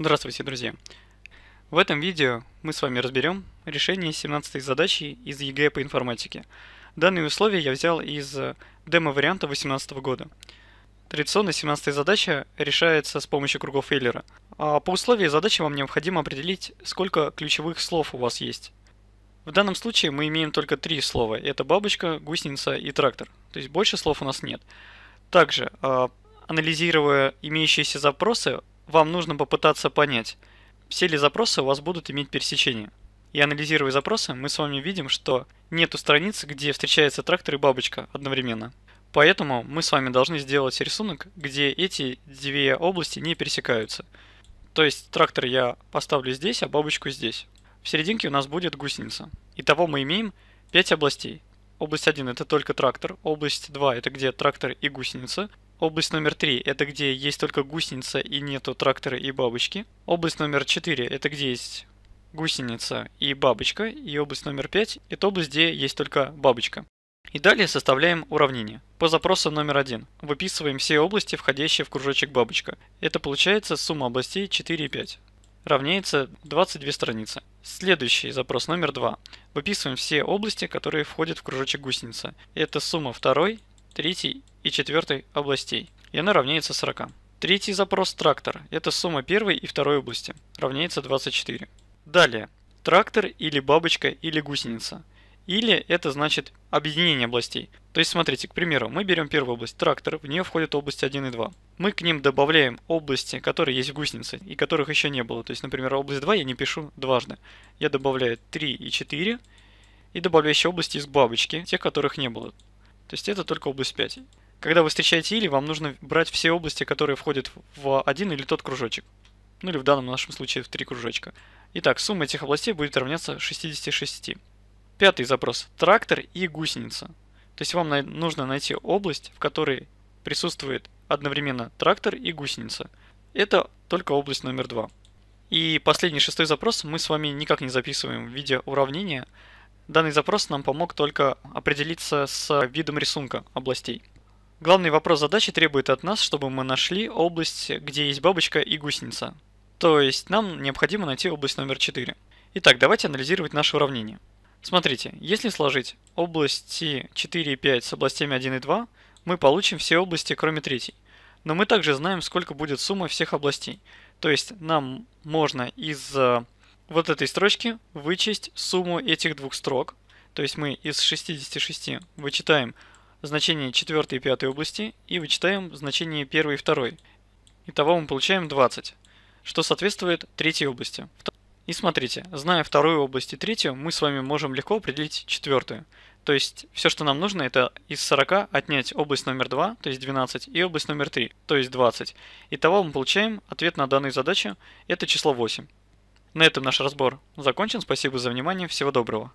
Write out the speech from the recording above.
Здравствуйте, друзья! В этом видео мы с вами разберем решение 17 задачи из ЕГЭ по информатике. Данные условия я взял из э, демо-варианта 2018 года. Традиционно 17 задача решается с помощью кругов Эйлера. А по условию задачи вам необходимо определить, сколько ключевых слов у вас есть. В данном случае мы имеем только три слова. Это бабочка, гусеница и трактор. То есть больше слов у нас нет. Также, а, анализируя имеющиеся запросы, вам нужно попытаться понять, все ли запросы у вас будут иметь пересечение. И анализируя запросы, мы с вами видим, что нету страниц, где встречается трактор и бабочка одновременно. Поэтому мы с вами должны сделать рисунок, где эти две области не пересекаются. То есть трактор я поставлю здесь, а бабочку здесь. В серединке у нас будет гусеница. Итого мы имеем 5 областей. Область 1 это только трактор, область 2 это где трактор и гусеница, Область номер 3 – это где есть только гусеница и нету трактора и бабочки. Область номер 4 – это где есть гусеница и бабочка. И область номер 5 – это область, где есть только бабочка. И далее составляем уравнение. По запросу номер 1 выписываем все области, входящие в кружочек бабочка. Это получается сумма областей 4 и 5 равняется 22 страницы. Следующий запрос номер 2. Выписываем все области, которые входят в кружочек гусеница. Это сумма второй, третьей и четвертой областей, и она равняется 40. Третий запрос трактор. это сумма первой и второй области, равняется 24. Далее, трактор или бабочка или гусеница. Или это значит объединение областей. То есть смотрите, к примеру, мы берем первую область трактор, в нее входят области 1 и 2. Мы к ним добавляем области, которые есть в гусенице и которых еще не было. То есть, например, область 2 я не пишу дважды. Я добавляю 3 и 4 и добавляю еще области из бабочки, тех, которых не было. То есть это только область 5 когда вы встречаете или, вам нужно брать все области, которые входят в один или тот кружочек. Ну или в данном нашем случае в три кружочка. Итак, сумма этих областей будет равняться 66. Пятый запрос. Трактор и гусеница. То есть вам нужно найти область, в которой присутствует одновременно трактор и гусеница. Это только область номер два. И последний шестой запрос мы с вами никак не записываем в виде уравнения. Данный запрос нам помог только определиться с видом рисунка областей. Главный вопрос задачи требует от нас, чтобы мы нашли область, где есть бабочка и гусеница. То есть нам необходимо найти область номер 4. Итак, давайте анализировать наше уравнение. Смотрите, если сложить области 4 и 5 с областями 1 и 2, мы получим все области, кроме третьей. Но мы также знаем, сколько будет сумма всех областей. То есть нам можно из э, вот этой строчки вычесть сумму этих двух строк. То есть мы из 66 вычитаем значение 4 и 5 области и вычитаем значение 1 и 2. Итого мы получаем 20, что соответствует третьей области. И смотрите, зная вторую область и третью, мы с вами можем легко определить четвертую. То есть все, что нам нужно, это из 40 отнять область номер 2, то есть 12, и область номер 3, то есть 20. Итого мы получаем ответ на данную задачу, это число 8. На этом наш разбор закончен, спасибо за внимание, всего доброго.